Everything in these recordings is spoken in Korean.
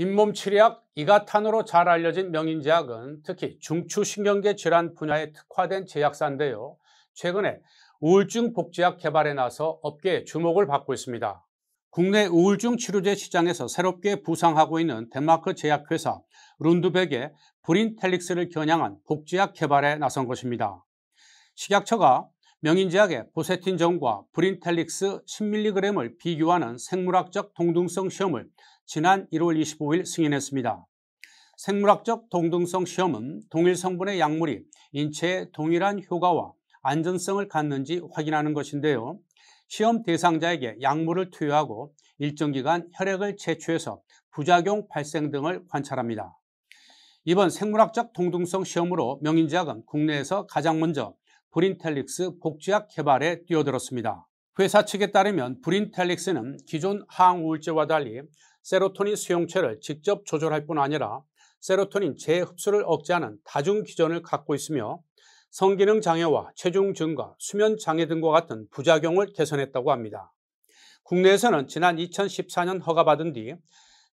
잇몸 치료학 이가탄으로 잘 알려진 명인제약은 특히 중추신경계 질환 분야에 특화된 제약사인데요. 최근에 우울증 복제약 개발에 나서 업계에 주목을 받고 있습니다. 국내 우울증 치료제 시장에서 새롭게 부상하고 있는 덴마크 제약회사 룬드백의 브린텔릭스를 겨냥한 복제약 개발에 나선 것입니다. 식약처가 명인지약의 보세틴전과 브린텔릭스 10mg을 비교하는 생물학적 동등성 시험을 지난 1월 25일 승인했습니다. 생물학적 동등성 시험은 동일 성분의 약물이 인체에 동일한 효과와 안전성을 갖는지 확인하는 것인데요. 시험 대상자에게 약물을 투여하고 일정 기간 혈액을 채취해서 부작용 발생 등을 관찰합니다. 이번 생물학적 동등성 시험으로 명인지약은 국내에서 가장 먼저 브린텔릭스 복제학 개발에 뛰어들었습니다. 회사 측에 따르면 브린텔릭스는 기존 항우울제와 달리 세로토닌 수용체를 직접 조절할 뿐 아니라 세로토닌 재흡수를 억제하는 다중기전을 갖고 있으며 성기능 장애와 체중 증가, 수면 장애 등과 같은 부작용을 개선했다고 합니다. 국내에서는 지난 2014년 허가받은 뒤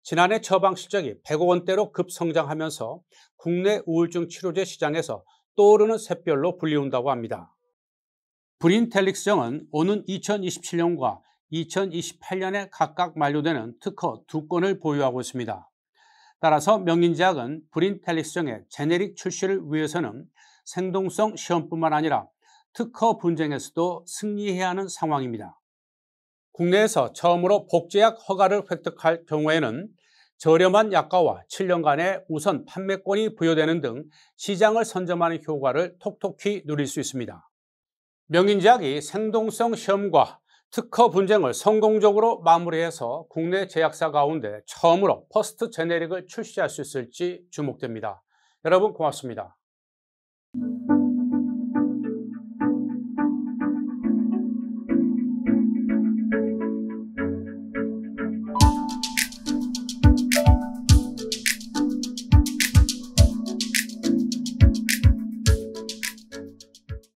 지난해 처방 실적이 100억 원대로 급성장하면서 국내 우울증 치료제 시장에서 떠오르는 샛별로 불리운다고 합니다. 브린텔릭스형은 오는 2027년과 2028년에 각각 만료되는 특허 두 건을 보유하고 있습니다. 따라서 명인제약은 브린텔릭스형의 제네릭 출시를 위해서는 생동성 시험뿐만 아니라 특허 분쟁에서도 승리해야 하는 상황입니다. 국내에서 처음으로 복제약 허가를 획득할 경우에는 저렴한 약가와 7년간의 우선 판매권이 부여되는 등 시장을 선점하는 효과를 톡톡히 누릴 수 있습니다. 명인제약이 생동성 시험과 특허 분쟁을 성공적으로 마무리해서 국내 제약사 가운데 처음으로 퍼스트 제네릭을 출시할 수 있을지 주목됩니다. 여러분 고맙습니다.